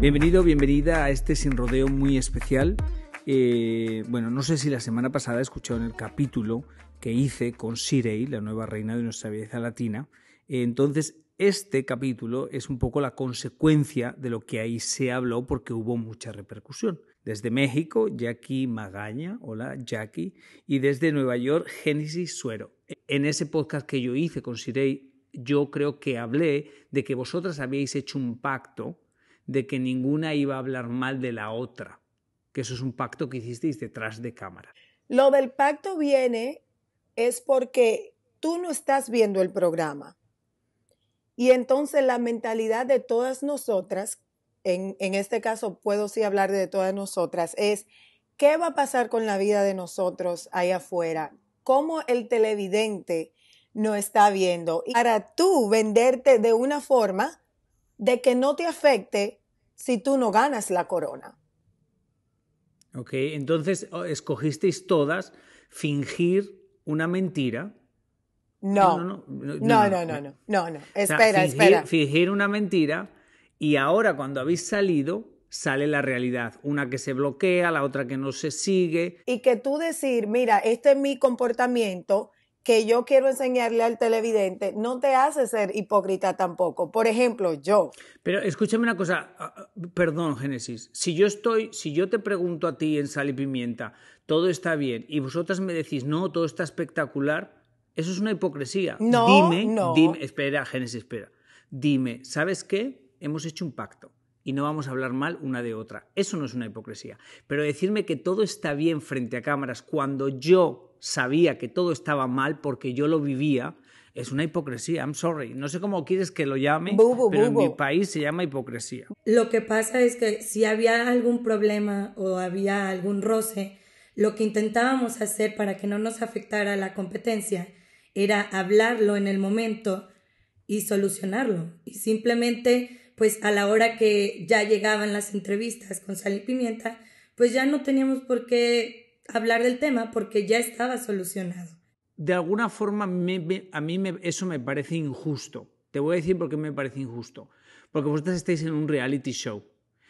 Bienvenido, bienvenida a este sin rodeo muy especial. Eh, bueno, no sé si la semana pasada escucharon el capítulo que hice con Sirei, la nueva reina de nuestra belleza latina. entonces, este capítulo es un poco la consecuencia de lo que ahí se habló porque hubo mucha repercusión. Desde México, Jackie Magaña, hola Jackie, y desde Nueva York, Génesis Suero. En ese podcast que yo hice con Sirei, yo creo que hablé de que vosotras habíais hecho un pacto de que ninguna iba a hablar mal de la otra, que eso es un pacto que hicisteis detrás de cámara. Lo del pacto viene es porque tú no estás viendo el programa. Y entonces la mentalidad de todas nosotras, en, este caso puedo sí hablar de todas nosotras, es qué va a pasar con la vida de nosotros ahí afuera, cómo el televidente no está viendo. Y para tú venderte de una forma, de que no te afecte si tú no ganas la corona. Ok, entonces oh, escogisteis todas fingir una mentira. No, no, no, no, no, no, no, no, espera, espera. Fingir una mentira y ahora cuando habéis salido sale la realidad, una que se bloquea, la otra que no se sigue. Y que tú decir, mira, este es mi comportamiento, que yo quiero enseñarle al televidente no te hace ser hipócrita tampoco. Por ejemplo, yo. Pero escúchame una cosa, ah, ah, perdón, Génesis. Si yo estoy, si yo te pregunto a ti en Sal y Pimienta, todo está bien, y vosotras me decís, no, todo está espectacular, eso es una hipocresía. No, dime, no. dime, espera, Génesis, espera. Dime, ¿sabes qué? Hemos hecho un pacto y no vamos a hablar mal una de otra. Eso no es una hipocresía. Pero decirme que todo está bien frente a cámaras cuando yo sabía que todo estaba mal porque yo lo vivía, es una hipocresía. I'm sorry. No sé cómo quieres que lo llame, pero en mi país se llama hipocresía. Lo que pasa es que si había algún problema o había algún roce, lo que intentábamos hacer para que no nos afectara la competencia era hablarlo en el momento y solucionarlo. Y simplemente pues a la hora que ya llegaban las entrevistas con Sal y Pimienta, pues ya no teníamos por qué hablar del tema porque ya estaba solucionado. De alguna forma a mí eso me parece injusto. Te voy a decir por qué me parece injusto. Porque vosotros estáis en un reality show.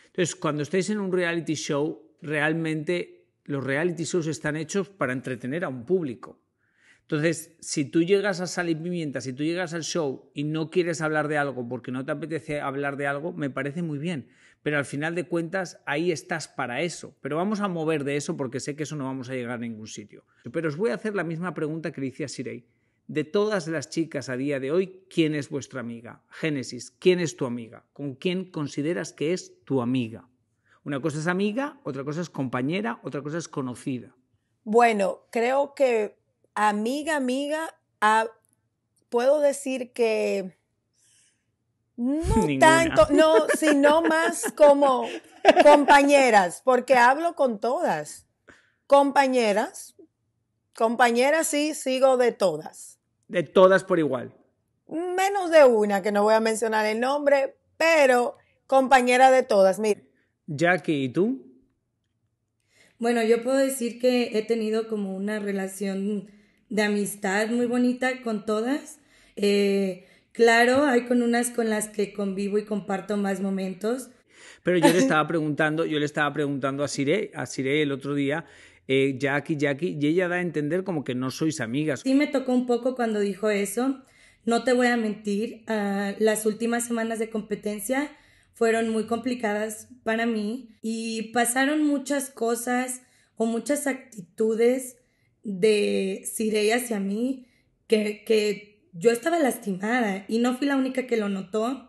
Entonces, cuando estáis en un reality show, realmente los reality shows están hechos para entretener a un público. Entonces, si tú llegas a salir Pimienta, si tú llegas al show y no quieres hablar de algo porque no te apetece hablar de algo, me parece muy bien. Pero al final de cuentas, ahí estás para eso. Pero vamos a mover de eso porque sé que eso no vamos a llegar a ningún sitio. Pero os voy a hacer la misma pregunta que le hice a Sirey. De todas las chicas a día de hoy, ¿quién es vuestra amiga? Génesis, ¿quién es tu amiga? ¿Con quién consideras que es tu amiga? Una cosa es amiga, otra cosa es compañera, otra cosa es conocida. Bueno, creo que amiga, amiga, ah, puedo decir que no tanto, no, sino más como compañeras, porque hablo con todas. Compañeras, compañeras sí, sigo de todas. De todas por igual. Menos de una, que no voy a mencionar el nombre, pero compañera de todas, mira. Jackie, ¿y tú? Bueno, yo puedo decir que he tenido como una relación de amistad muy bonita con todas. Eh, claro, hay con unas con las que convivo y comparto más momentos. Pero yo le estaba preguntando, yo le estaba preguntando a Sire, a Sire el otro día, eh, Jackie, Jackie, y ella da a entender como que no sois amigas. Sí me tocó un poco cuando dijo eso. No te voy a mentir, ah, las últimas semanas de competencia fueron muy complicadas para mí y pasaron muchas cosas o muchas actitudes de Siré hacia mí, que, que yo estaba lastimada y no fui la única que lo notó.